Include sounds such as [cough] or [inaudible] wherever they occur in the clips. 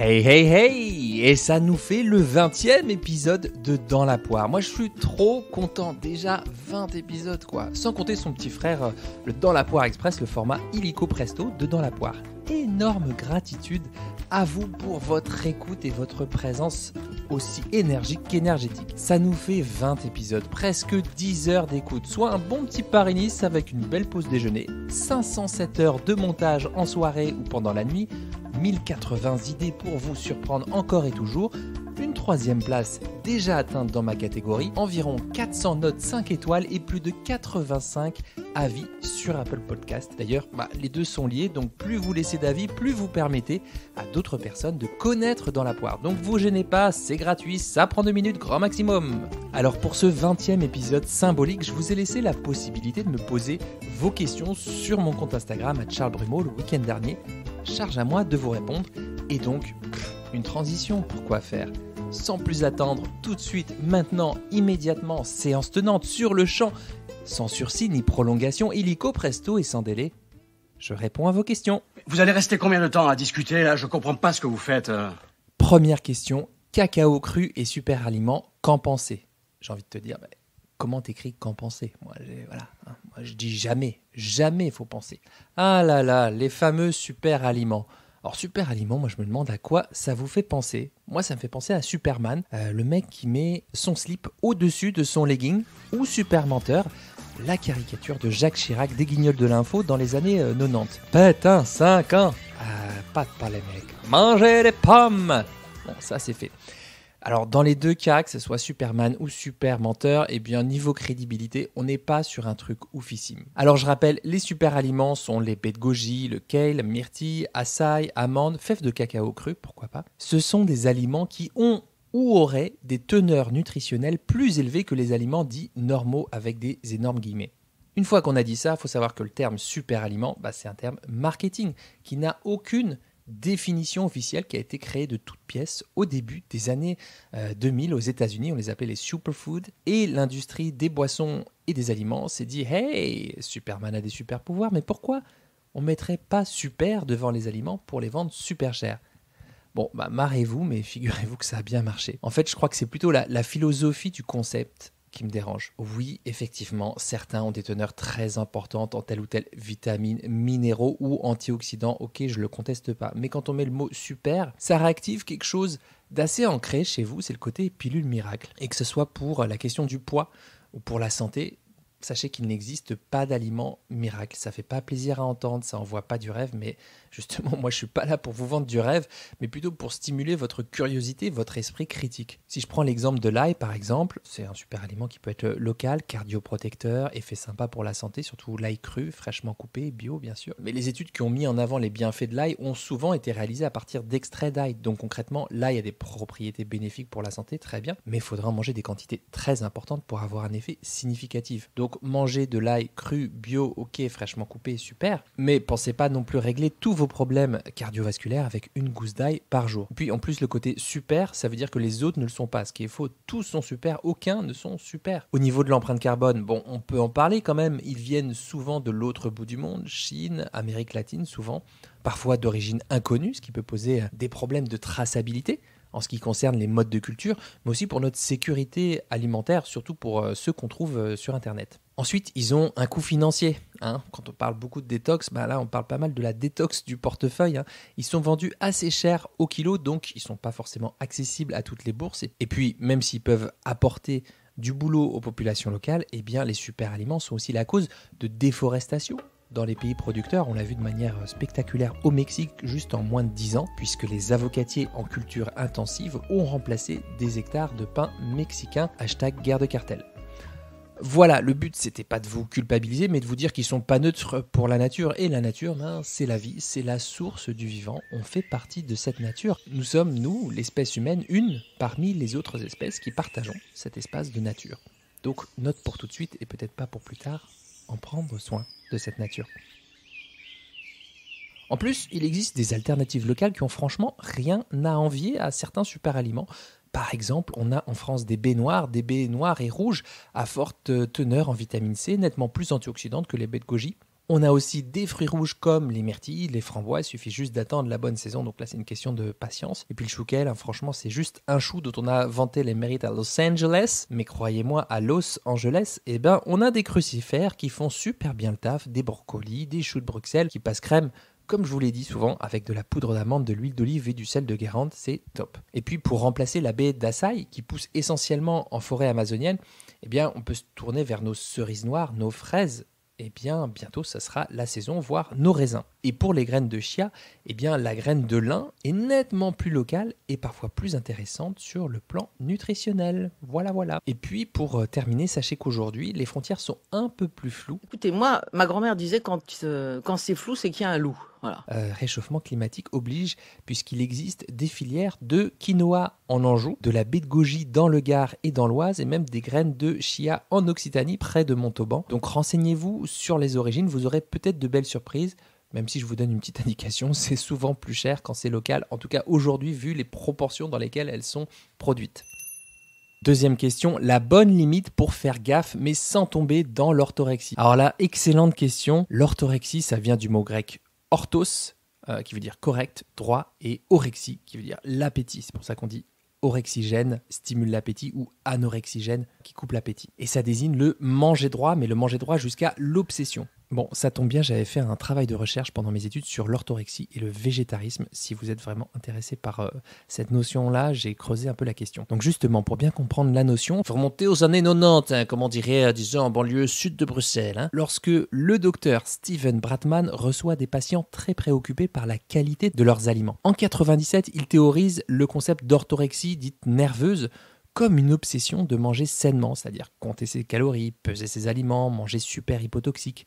Hey hey hey Et ça nous fait le 20e épisode de Dans la poire. Moi je suis trop content, déjà 20 épisodes quoi. Sans compter son petit frère, euh, le Dans la poire express, le format illico presto de Dans la poire. Énorme gratitude à vous pour votre écoute et votre présence aussi énergique qu'énergétique. Ça nous fait 20 épisodes, presque 10 heures d'écoute, soit un bon petit Paris-Nice avec une belle pause déjeuner, 507 heures de montage en soirée ou pendant la nuit, 1080 idées pour vous surprendre encore et toujours. Une troisième place déjà atteinte dans ma catégorie, environ 400 notes 5 étoiles et plus de 85 avis sur Apple Podcast. D'ailleurs, bah, les deux sont liés, donc plus vous laissez d'avis, plus vous permettez à d'autres personnes de connaître dans la poire. Donc vous gênez pas, c'est gratuit, ça prend deux minutes, grand maximum. Alors pour ce 20e épisode symbolique, je vous ai laissé la possibilité de me poser vos questions sur mon compte Instagram à Charles Brumeau le week-end dernier charge à moi de vous répondre. Et donc, une transition pour quoi faire Sans plus attendre, tout de suite, maintenant, immédiatement, séance tenante sur le champ, sans sursis ni prolongation, illico presto et sans délai. Je réponds à vos questions. Vous allez rester combien de temps à discuter là Je comprends pas ce que vous faites. Euh. Première question cacao cru et super aliment, qu'en penser J'ai envie de te dire, comment t'écris qu'en penser Moi, voilà, hein je dis jamais, jamais il faut penser. Ah là là, les fameux super aliments. Alors super aliments, moi je me demande à quoi ça vous fait penser. Moi ça me fait penser à Superman, euh, le mec qui met son slip au-dessus de son legging, ou super menteur, la caricature de Jacques Chirac des guignols de l'info dans les années 90. Euh, un 5 ans ah, Pas de palais mec. Manger les pommes Bon ça c'est fait. Alors dans les deux cas, que ce soit Superman ou Super Menteur, eh bien niveau crédibilité, on n'est pas sur un truc oufissime. Alors je rappelle, les super aliments sont baies de goji, le kale, myrtille, açaï, amandes, fèves de cacao cru, pourquoi pas. Ce sont des aliments qui ont ou auraient des teneurs nutritionnelles plus élevées que les aliments dits normaux avec des énormes guillemets. Une fois qu'on a dit ça, il faut savoir que le terme super aliment, bah, c'est un terme marketing qui n'a aucune définition officielle qui a été créée de toutes pièces au début des années 2000 euh, aux États-Unis. On les appelait les superfoods. Et l'industrie des boissons et des aliments s'est dit Hey, Superman a des super pouvoirs, mais pourquoi on mettrait pas super devant les aliments pour les vendre super chers Bon, bah, marrez-vous, mais figurez-vous que ça a bien marché. En fait, je crois que c'est plutôt la philosophie du concept qui me dérange. Oui, effectivement, certains ont des teneurs très importantes en telle ou telle vitamine, minéraux ou antioxydants. Ok, je le conteste pas. Mais quand on met le mot super, ça réactive quelque chose d'assez ancré chez vous, c'est le côté pilule miracle. Et que ce soit pour la question du poids ou pour la santé, sachez qu'il n'existe pas d'aliment miracle. Ça fait pas plaisir à entendre, ça envoie pas du rêve, mais justement, moi, je suis pas là pour vous vendre du rêve, mais plutôt pour stimuler votre curiosité, votre esprit critique. Si je prends l'exemple de l'ail, par exemple, c'est un super aliment qui peut être local, cardioprotecteur, effet sympa pour la santé, surtout l'ail cru, fraîchement coupé, bio, bien sûr. Mais les études qui ont mis en avant les bienfaits de l'ail ont souvent été réalisées à partir d'extraits d'ail. Donc concrètement, l'ail a des propriétés bénéfiques pour la santé, très bien, mais il faudra en manger des quantités très importantes pour avoir un effet significatif. Donc donc manger de l'ail cru, bio, ok, fraîchement coupé, super. Mais pensez pas non plus régler tous vos problèmes cardiovasculaires avec une gousse d'ail par jour. Puis en plus le côté super, ça veut dire que les autres ne le sont pas, ce qui est faux. Tous sont super, aucun ne sont super. Au niveau de l'empreinte carbone, bon, on peut en parler quand même. Ils viennent souvent de l'autre bout du monde, Chine, Amérique latine souvent, parfois d'origine inconnue, ce qui peut poser des problèmes de traçabilité en ce qui concerne les modes de culture, mais aussi pour notre sécurité alimentaire, surtout pour euh, ceux qu'on trouve euh, sur Internet. Ensuite, ils ont un coût financier. Hein. Quand on parle beaucoup de détox, bah là on parle pas mal de la détox du portefeuille. Hein. Ils sont vendus assez cher au kilo, donc ils ne sont pas forcément accessibles à toutes les bourses. Et puis, même s'ils peuvent apporter du boulot aux populations locales, eh bien les super aliments sont aussi la cause de déforestation dans les pays producteurs. On l'a vu de manière spectaculaire au Mexique juste en moins de 10 ans, puisque les avocatiers en culture intensive ont remplacé des hectares de pain mexicain. Hashtag guerre de cartel. Voilà, le but c'était pas de vous culpabiliser, mais de vous dire qu'ils sont pas neutres pour la nature. Et la nature, ben, c'est la vie, c'est la source du vivant. On fait partie de cette nature. Nous sommes, nous, l'espèce humaine, une parmi les autres espèces qui partageons cet espace de nature. Donc, note pour tout de suite et peut-être pas pour plus tard, en prendre soin de cette nature. En plus, il existe des alternatives locales qui ont franchement rien à envier à certains superaliments. Par exemple, on a en France des baies noires, des baies noires et rouges à forte teneur en vitamine C, nettement plus antioxydantes que les baies de goji. On a aussi des fruits rouges comme les myrtilles, les framboises, il suffit juste d'attendre la bonne saison, donc là c'est une question de patience. Et puis le chouquel, franchement c'est juste un chou dont on a vanté les mérites à Los Angeles, mais croyez-moi à Los Angeles, eh ben on a des crucifères qui font super bien le taf, des brocolis, des choux de Bruxelles qui passent crème comme je vous l'ai dit souvent, avec de la poudre d'amande, de l'huile d'olive et du sel de Guérande, c'est top. Et puis pour remplacer la baie d'Assai, qui pousse essentiellement en forêt amazonienne, eh bien on peut se tourner vers nos cerises noires, nos fraises eh bien, bientôt, ça sera la saison, voire nos raisins. Et pour les graines de chia, eh bien, la graine de lin est nettement plus locale et parfois plus intéressante sur le plan nutritionnel. Voilà, voilà. Et puis, pour euh, terminer, sachez qu'aujourd'hui, les frontières sont un peu plus floues. Écoutez, moi, ma grand-mère disait quand, euh, quand c'est flou, c'est qu'il y a un loup. Euh, réchauffement climatique oblige, puisqu'il existe des filières de quinoa en Anjou, de la baie de Gogie dans le Gard et dans l'Oise, et même des graines de chia en Occitanie, près de Montauban. Donc renseignez-vous sur les origines, vous aurez peut-être de belles surprises. Même si je vous donne une petite [laughs] indication, c'est souvent plus cher quand c'est local, en tout cas aujourd'hui vu les proportions dans lesquelles elles sont produites. Deuxième question, la bonne limite pour faire gaffe mais sans tomber dans l'orthorexie. Alors là, excellente question. L'orthorexie, ça vient du mot grec orthos, euh, qui veut dire correct, droit, et orexie, qui veut dire l'appétit. C'est pour ça qu'on dit orexigène stimule l'appétit ou anorexigène qui coupe l'appétit. Et ça désigne le manger droit, mais le manger droit jusqu'à l'obsession. Bon, ça tombe bien, j'avais fait un travail de recherche pendant mes études sur l'orthorexie et le végétarisme. Si vous êtes vraiment intéressé par euh, cette notion-là, j'ai creusé un peu la question. Donc justement, pour bien comprendre la notion, faut remonter aux années 90, hein, comment comme on dirait, euh, en banlieue sud de Bruxelles, hein. lorsque le docteur Steven Bratman reçoit des patients très préoccupés par la qualité de leurs aliments. En 97, il théorise le concept d'orthorexie dite nerveuse, comme une obsession de manger sainement, c'est-à-dire compter ses calories, peser ses aliments, manger super hypotoxique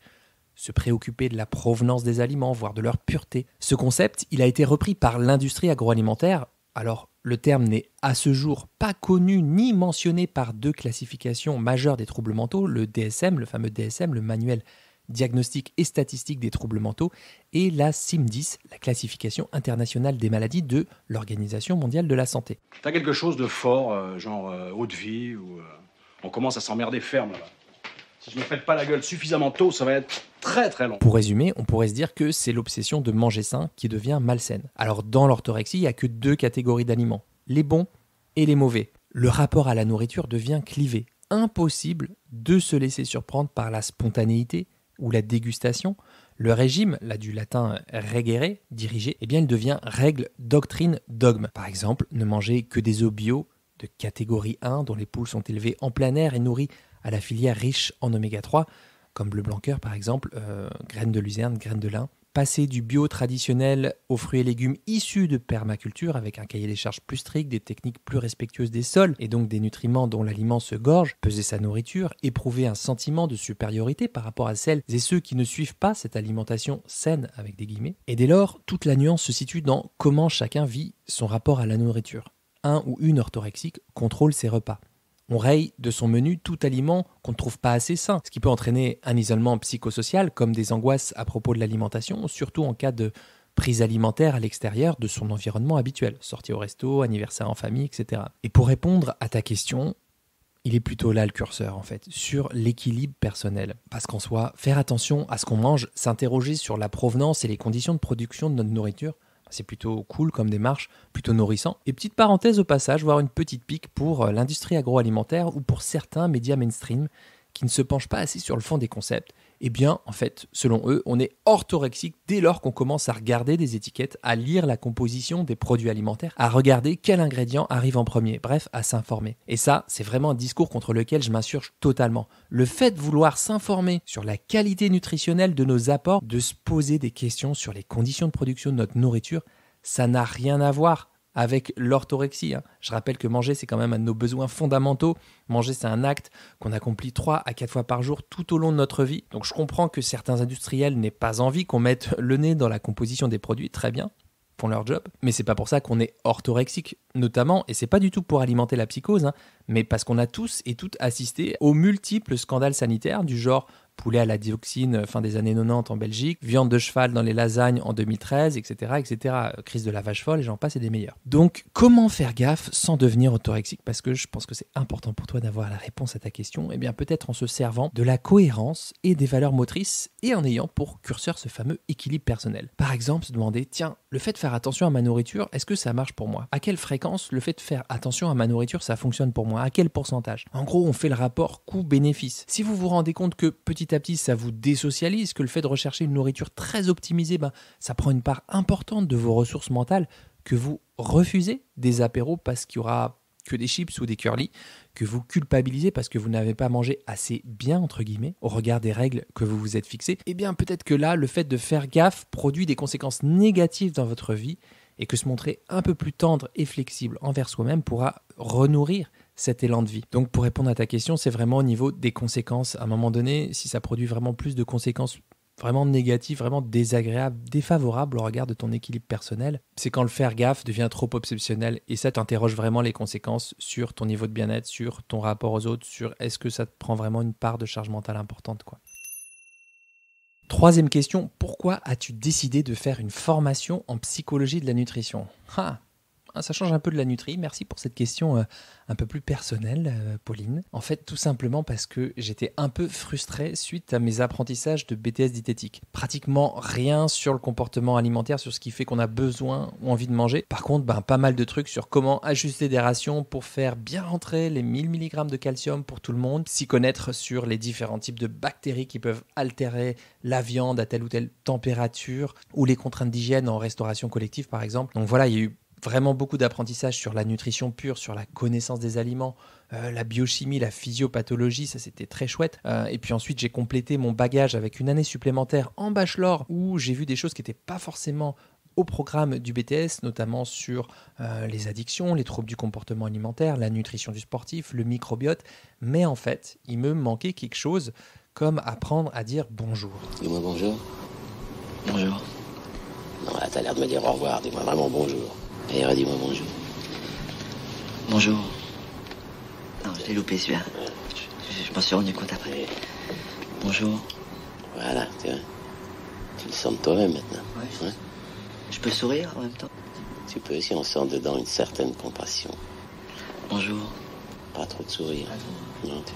se préoccuper de la provenance des aliments, voire de leur pureté. Ce concept, il a été repris par l'industrie agroalimentaire. Alors, le terme n'est à ce jour pas connu ni mentionné par deux classifications majeures des troubles mentaux, le DSM, le fameux DSM, le manuel diagnostic et statistique des troubles mentaux, et la CIM10, la classification internationale des maladies de l'Organisation mondiale de la santé. T'as quelque chose de fort, euh, genre haute euh, vie, ou euh, on commence à s'emmerder ferme là si je ne me pète pas la gueule suffisamment tôt, ça va être très très long. Pour résumer, on pourrait se dire que c'est l'obsession de manger sain qui devient malsaine. Alors dans l'orthorexie, il n'y a que deux catégories d'aliments, les bons et les mauvais. Le rapport à la nourriture devient clivé. Impossible de se laisser surprendre par la spontanéité ou la dégustation. Le régime, là du latin regere, dirigé, eh bien il devient règle, doctrine, dogme. Par exemple, ne manger que des œufs bio de catégorie 1 dont les poules sont élevées en plein air et nourries à la filière riche en oméga 3, comme bleu blanc par exemple, euh, graines de luzerne, graines de lin. Passer du bio traditionnel aux fruits et légumes issus de permaculture avec un cahier des charges plus strict, des techniques plus respectueuses des sols et donc des nutriments dont l'aliment se gorge, peser sa nourriture, éprouver un sentiment de supériorité par rapport à celles et ceux qui ne suivent pas cette alimentation saine avec des guillemets. Et dès lors, toute la nuance se situe dans comment chacun vit son rapport à la nourriture. Un ou une orthorexique contrôle ses repas on raye de son menu tout aliment qu'on ne trouve pas assez sain, ce qui peut entraîner un isolement psychosocial comme des angoisses à propos de l'alimentation, surtout en cas de prise alimentaire à l'extérieur de son environnement habituel, sortie au resto, anniversaire en famille, etc. Et pour répondre à ta question, il est plutôt là le curseur en fait, sur l'équilibre personnel. Parce qu'en soi, faire attention à ce qu'on mange, s'interroger sur la provenance et les conditions de production de notre nourriture, c'est plutôt cool comme démarche, plutôt nourrissant. Et petite parenthèse au passage, voire une petite pique pour euh, l'industrie agroalimentaire ou pour certains médias mainstream qui ne se penchent pas assez sur le fond des concepts eh bien, en fait, selon eux, on est orthorexique dès lors qu'on commence à regarder des étiquettes, à lire la composition des produits alimentaires, à regarder quel ingrédient arrive en premier, bref, à s'informer. Et ça, c'est vraiment un discours contre lequel je m'insurge totalement. Le fait de vouloir s'informer sur la qualité nutritionnelle de nos apports, de se poser des questions sur les conditions de production de notre nourriture, ça n'a rien à voir avec l'orthorexie. Hein. Je rappelle que manger, c'est quand même un de nos besoins fondamentaux. Manger, c'est un acte qu'on accomplit 3 à 4 fois par jour tout au long de notre vie. Donc je comprends que certains industriels n'aient pas envie qu'on mette le nez dans la composition des produits, très bien, font leur job, mais c'est pas pour ça qu'on est orthorexique, notamment, et c'est pas du tout pour alimenter la psychose, hein, mais parce qu'on a tous et toutes assisté aux multiples scandales sanitaires du genre poulet à la dioxine euh, fin des années 90 en Belgique, viande de cheval dans les lasagnes en 2013, etc., etc. Crise de la vache folle, et j'en passe, et des meilleurs. Donc, comment faire gaffe sans devenir autorexique Parce que je pense que c'est important pour toi d'avoir la réponse à ta question. Et eh bien, peut-être en se servant de la cohérence et des valeurs motrices, et en ayant pour curseur ce fameux équilibre personnel. Par exemple, se demander tiens, le fait de faire attention à ma nourriture, est-ce que ça marche pour moi À quelle fréquence le fait de faire attention à ma nourriture, ça fonctionne pour moi À quel pourcentage En gros, on fait le rapport coût-bénéfice. Si vous vous rendez compte que petit petit ça vous désocialise, que le fait de rechercher une nourriture très optimisée, ben, ça prend une part importante de vos ressources mentales, que vous refusez des apéros parce qu'il y aura que des chips ou des curly, que vous culpabilisez parce que vous n'avez pas mangé assez bien, entre guillemets, au regard des règles que vous vous êtes fixées, eh bien peut-être que là, le fait de faire gaffe produit des conséquences négatives dans votre vie et que se montrer un peu plus tendre et flexible envers soi-même pourra renourrir cet élan de vie. Donc pour répondre à ta question, c'est vraiment au niveau des conséquences. À un moment donné, si ça produit vraiment plus de conséquences vraiment négatives, vraiment désagréables, défavorables au regard de ton équilibre personnel, c'est quand le faire gaffe devient trop obsessionnel et ça t'interroge vraiment les conséquences sur ton niveau de bien-être, sur ton rapport aux autres, sur est-ce que ça te prend vraiment une part de charge mentale importante quoi. Troisième question, pourquoi as-tu décidé de faire une formation en psychologie de la nutrition ah, ça change un peu de la nutrie. Merci pour cette question euh, un peu plus personnelle, euh, Pauline. En fait, tout simplement parce que j'étais un peu frustré suite à mes apprentissages de BTS diététique. Pratiquement rien sur le comportement alimentaire, sur ce qui fait qu'on a besoin ou envie de manger. Par contre, ben, pas mal de trucs sur comment ajuster des rations pour faire bien rentrer les 1000 mg de calcium pour tout le monde, s'y connaître sur les différents types de bactéries qui peuvent altérer la viande à telle ou telle température ou les contraintes d'hygiène en restauration collective, par exemple. Donc voilà, il y a eu vraiment beaucoup d'apprentissage sur la nutrition pure, sur la connaissance des aliments, euh, la biochimie, la physiopathologie, ça c'était très chouette. Euh, et puis ensuite j'ai complété mon bagage avec une année supplémentaire en bachelor où j'ai vu des choses qui n'étaient pas forcément au programme du BTS, notamment sur euh, les addictions, les troubles du comportement alimentaire, la nutrition du sportif, le microbiote. Mais en fait, il me manquait quelque chose comme apprendre à dire bonjour. Dis-moi bonjour. Bonjour. Non, là, t'as l'air de me dire au revoir. Dis-moi vraiment bonjour. Et redis-moi bonjour. Bonjour. Non, je l'ai loupé celui-là. Je, m'en suis rendu compte après. Bonjour. Voilà, tu vois. Tu le sens de toi-même maintenant. Ouais. Hein? je peux sourire en même temps Tu peux si on sent dedans une certaine compassion. Bonjour. Pas trop de sourire. Non, tu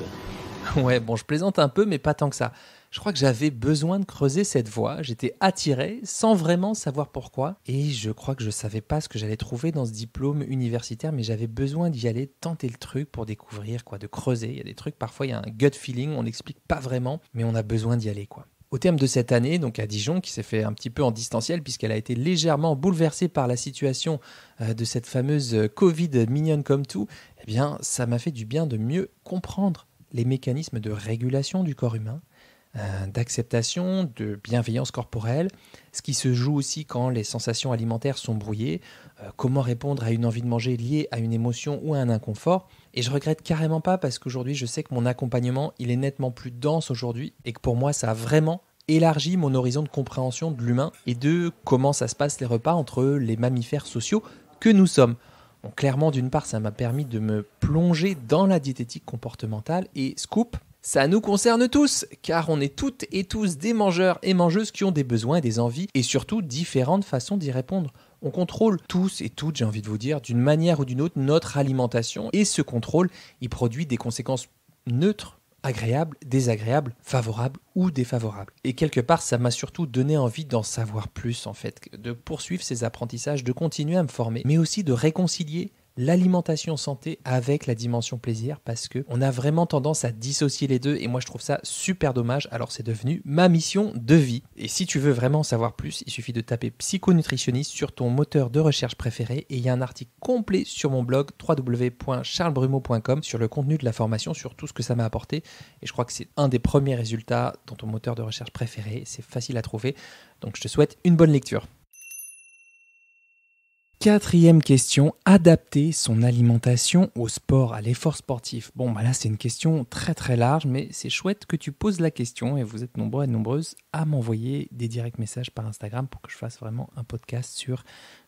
vois. Ouais, bon, je plaisante un peu, mais pas tant que ça je crois que j'avais besoin de creuser cette voie. J'étais attiré sans vraiment savoir pourquoi. Et je crois que je ne savais pas ce que j'allais trouver dans ce diplôme universitaire, mais j'avais besoin d'y aller, tenter le truc pour découvrir, quoi, de creuser. Il y a des trucs, parfois, il y a un gut feeling, on n'explique pas vraiment, mais on a besoin d'y aller, quoi. Au terme de cette année, donc à Dijon, qui s'est fait un petit peu en distanciel puisqu'elle a été légèrement bouleversée par la situation euh, de cette fameuse euh, Covid mignonne comme tout, eh bien, ça m'a fait du bien de mieux comprendre les mécanismes de régulation du corps humain, euh, d'acceptation, de bienveillance corporelle, ce qui se joue aussi quand les sensations alimentaires sont brouillées, euh, comment répondre à une envie de manger liée à une émotion ou à un inconfort. Et je regrette carrément pas parce qu'aujourd'hui je sais que mon accompagnement il est nettement plus dense aujourd'hui et que pour moi ça a vraiment élargi mon horizon de compréhension de l'humain et de comment ça se passe les repas entre les mammifères sociaux que nous sommes. Donc clairement d'une part ça m'a permis de me plonger dans la diététique comportementale et scoop, ça nous concerne tous, car on est toutes et tous des mangeurs et mangeuses qui ont des besoins et des envies, et surtout différentes façons d'y répondre. On contrôle tous et toutes, j'ai envie de vous dire, d'une manière ou d'une autre, notre alimentation, et ce contrôle, il produit des conséquences neutres agréables, désagréables, favorables ou défavorables. Et quelque part, ça m'a surtout donné envie d'en savoir plus, en fait, de poursuivre ces apprentissages, de continuer à me former, mais aussi de réconcilier l'alimentation santé avec la dimension plaisir parce que on a vraiment tendance à dissocier les deux et moi je trouve ça super dommage. Alors c'est devenu ma mission de vie. Et si tu veux vraiment savoir plus, il suffit de taper psychonutritionniste sur ton moteur de recherche préféré et il y a un article complet sur mon blog www.charlesbrumeau.com sur le contenu de la formation, sur tout ce que ça m'a apporté et je crois que c'est un des premiers résultats dans ton moteur de recherche préféré, c'est facile à trouver. Donc je te souhaite une bonne lecture. Quatrième question, adapter son alimentation au sport, à l'effort sportif. Bon, bah là, c'est une question très très large, mais c'est chouette que tu poses la question et vous êtes nombreux et nombreuses à m'envoyer des directs messages par Instagram pour que je fasse vraiment un podcast sur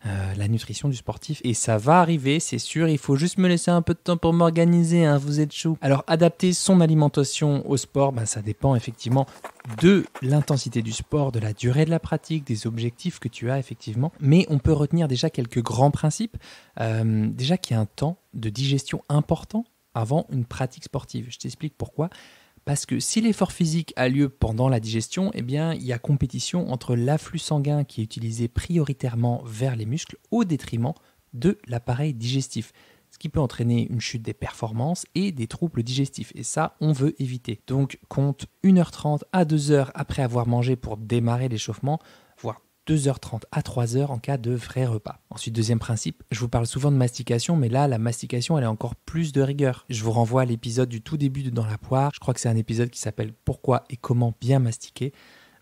euh, la nutrition du sportif. Et ça va arriver, c'est sûr, il faut juste me laisser un peu de temps pour m'organiser, hein, vous êtes chou. Alors, adapter son alimentation au sport, bah, ça dépend effectivement de l'intensité du sport, de la durée de la pratique, des objectifs que tu as effectivement. Mais on peut retenir déjà quelques grands principes. Euh, déjà qu'il y a un temps de digestion important avant une pratique sportive. Je t'explique pourquoi. Parce que si l'effort physique a lieu pendant la digestion, eh bien, il y a compétition entre l'afflux sanguin qui est utilisé prioritairement vers les muscles au détriment de l'appareil digestif ce qui peut entraîner une chute des performances et des troubles digestifs. Et ça, on veut éviter. Donc compte 1h30 à 2h après avoir mangé pour démarrer l'échauffement, voire 2h30 à 3h en cas de vrai repas. Ensuite, deuxième principe, je vous parle souvent de mastication, mais là, la mastication, elle est encore plus de rigueur. Je vous renvoie à l'épisode du tout début de Dans la poire. Je crois que c'est un épisode qui s'appelle Pourquoi et comment bien mastiquer.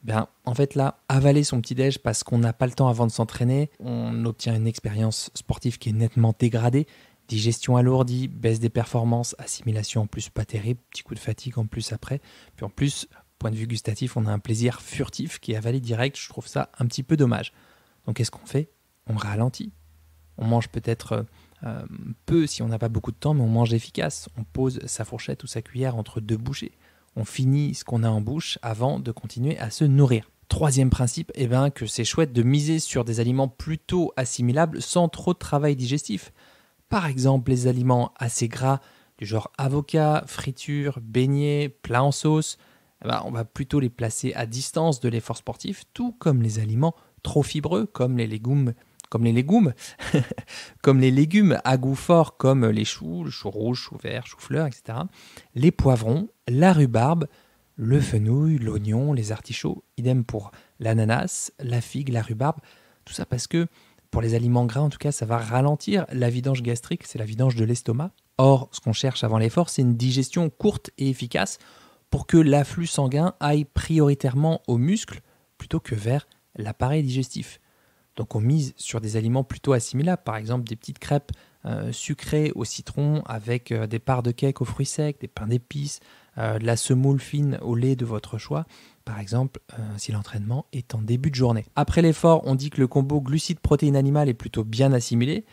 Ben, en fait, là, avaler son petit-déj parce qu'on n'a pas le temps avant de s'entraîner, on obtient une expérience sportive qui est nettement dégradée digestion alourdie, baisse des performances, assimilation en plus pas terrible, petit coup de fatigue en plus après. Puis en plus, point de vue gustatif, on a un plaisir furtif qui est avalé direct, je trouve ça un petit peu dommage. Donc qu'est-ce qu'on fait On ralentit. On mange peut-être euh, euh, peu si on n'a pas beaucoup de temps, mais on mange efficace. On pose sa fourchette ou sa cuillère entre deux bouchées. On finit ce qu'on a en bouche avant de continuer à se nourrir. Troisième principe, eh ben, que c'est chouette de miser sur des aliments plutôt assimilables sans trop de travail digestif. Par exemple, les aliments assez gras, du genre avocat, friture, beignet, plat en sauce, eh ben, on va plutôt les placer à distance de l'effort sportif, tout comme les aliments trop fibreux, comme les légumes, comme les légumes, [laughs] comme les légumes à goût fort, comme les choux, le chou rouge, chou vert, chou fleur, etc. Les poivrons, la rhubarbe, le fenouil, l'oignon, les artichauts, idem pour l'ananas, la figue, la rhubarbe. Tout ça parce que pour les aliments gras en tout cas, ça va ralentir la vidange gastrique, c'est la vidange de l'estomac. Or, ce qu'on cherche avant l'effort, c'est une digestion courte et efficace pour que l'afflux sanguin aille prioritairement aux muscles plutôt que vers l'appareil digestif. Donc on mise sur des aliments plutôt assimilables, par exemple des petites crêpes euh, sucrées au citron avec euh, des parts de cake aux fruits secs, des pains d'épices, euh, de la semoule fine au lait de votre choix par exemple euh, si l'entraînement est en début de journée. Après l'effort, on dit que le combo glucide protéines animales est plutôt bien assimilé.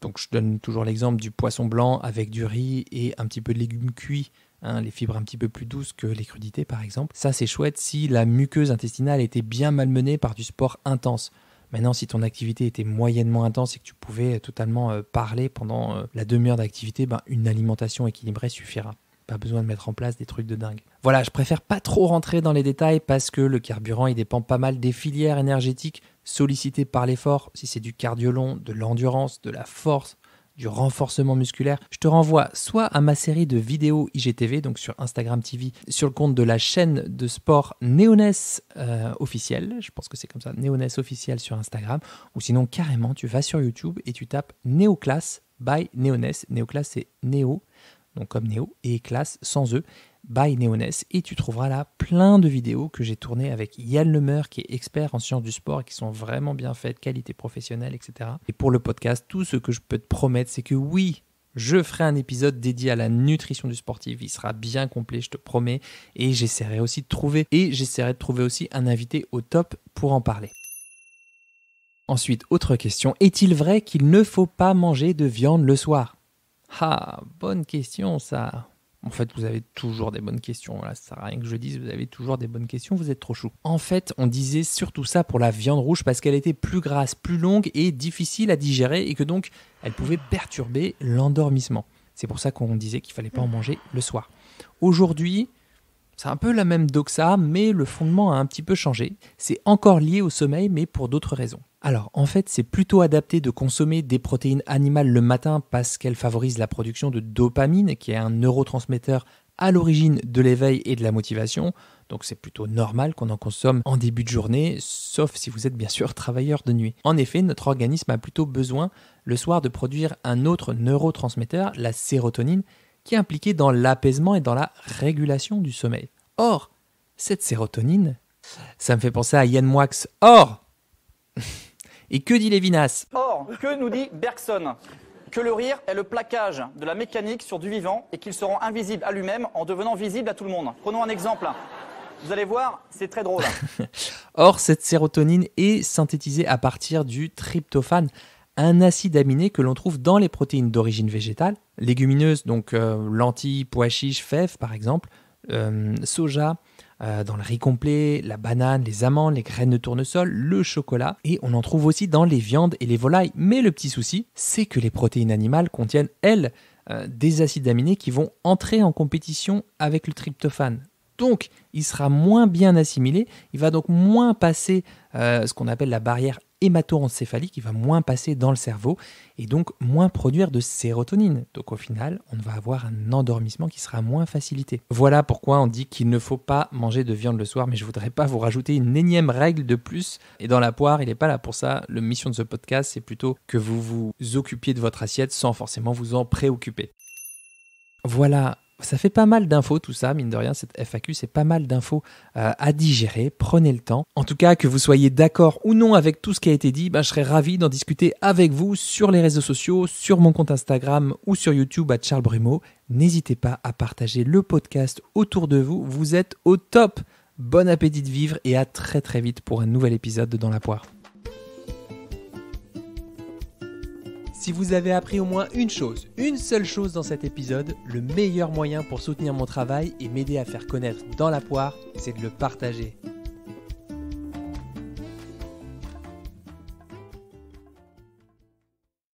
Donc je donne toujours l'exemple du poisson blanc avec du riz et un petit peu de légumes cuits, hein, les fibres un petit peu plus douces que les crudités par exemple. Ça c'est chouette si la muqueuse intestinale était bien malmenée par du sport intense. Maintenant, si ton activité était moyennement intense et que tu pouvais totalement euh, parler pendant euh, la demi-heure d'activité, ben, une alimentation équilibrée suffira pas besoin de mettre en place des trucs de dingue. Voilà, je préfère pas trop rentrer dans les détails parce que le carburant, il dépend pas mal des filières énergétiques sollicitées par l'effort, si c'est du cardio long, de l'endurance, de la force, du renforcement musculaire, je te renvoie soit à ma série de vidéos IGTV, donc sur Instagram TV, sur le compte de la chaîne de sport Néoness euh, officielle, je pense que c'est comme ça, Néoness officielle sur Instagram, ou sinon carrément tu vas sur YouTube et tu tapes Neoclass by Neoness. Neoclass c'est Néo e donc comme Neo, et classe sans eux by Neoness. Et tu trouveras là plein de vidéos que j'ai tournées avec Yann Lemeur, qui est expert en sciences du sport et qui sont vraiment bien faites, qualité professionnelle, etc. Et pour le podcast, tout ce que je peux te promettre, c'est que oui, je ferai un épisode dédié à la nutrition du sportif. Il sera bien complet, je te promets. Et j'essaierai aussi de trouver, et j'essaierai de trouver aussi un invité au top pour en parler. Ensuite, autre question, est-il vrai qu'il ne faut pas manger de viande le soir ah, bonne question ça. En fait, vous avez toujours des bonnes questions. Voilà, ça sert à rien que je dise, vous avez toujours des bonnes questions, vous êtes trop chou. En fait, on disait surtout ça pour la viande rouge parce qu'elle était plus grasse, plus longue et difficile à digérer et que donc elle pouvait perturber l'endormissement. C'est pour ça qu'on disait qu'il fallait pas en manger le soir. Aujourd'hui, c'est un peu la même doxa, mais le fondement a un petit peu changé. C'est encore lié au sommeil, mais pour d'autres raisons. Alors, en fait, c'est plutôt adapté de consommer des protéines animales le matin parce qu'elles favorisent la production de dopamine, qui est un neurotransmetteur à l'origine de l'éveil et de la motivation, donc c'est plutôt normal qu'on en consomme en début de journée, sauf si vous êtes bien sûr travailleur de nuit. En effet, notre organisme a plutôt besoin le soir de produire un autre neurotransmetteur, la sérotonine, qui est impliqué dans l'apaisement et dans la régulation du sommeil. Or, cette sérotonine, ça me fait penser à Yann Moix. Or [laughs] Et que dit Lévinas Or, que nous dit Bergson Que le rire est le plaquage de la mécanique sur du vivant et qu'il se rend invisible à lui-même en devenant visible à tout le monde. Prenons un exemple. Vous allez voir, c'est très drôle. [laughs] Or, cette sérotonine est synthétisée à partir du tryptophane, un acide aminé que l'on trouve dans les protéines d'origine végétale, légumineuses, donc euh, lentilles, pois chiches, fèves par exemple, euh, soja, euh, dans le riz complet, la banane, les amandes, les graines de tournesol, le chocolat, et on en trouve aussi dans les viandes et les volailles. Mais le petit souci, c'est que les protéines animales contiennent, elles, des acides aminés qui vont entrer en compétition avec le tryptophane. Donc, il sera moins bien assimilé, il va donc moins passer euh, ce qu'on appelle la barrière hémato-encéphalique, il va moins passer dans le cerveau et donc moins produire de sérotonine. Donc au final, on va avoir un endormissement qui sera moins facilité. Voilà pourquoi on dit qu'il ne faut pas manger de viande le soir, mais je ne voudrais pas vous rajouter une énième règle de plus. Et dans la poire, il n'est pas là pour ça. Le mission de ce podcast, c'est plutôt que vous vous occupiez de votre assiette sans forcément vous en préoccuper. Voilà ça fait pas mal d'infos tout ça, mine de rien, cette FAQ, c'est pas mal d'infos euh, à digérer, prenez le temps. En tout cas, que vous soyez d'accord ou non avec tout ce qui a été dit, ben, je serais ravi d'en discuter avec vous sur les réseaux sociaux, sur mon compte Instagram ou sur YouTube à Charles Brumeau. N'hésitez pas à partager le podcast autour de vous, vous êtes au top. Bon appétit de vivre et à très très vite pour un nouvel épisode de Dans la poire. Si vous avez appris au moins une chose, une seule chose dans cet épisode, le meilleur moyen pour soutenir mon travail et m'aider à faire connaître dans la poire, c'est de le partager.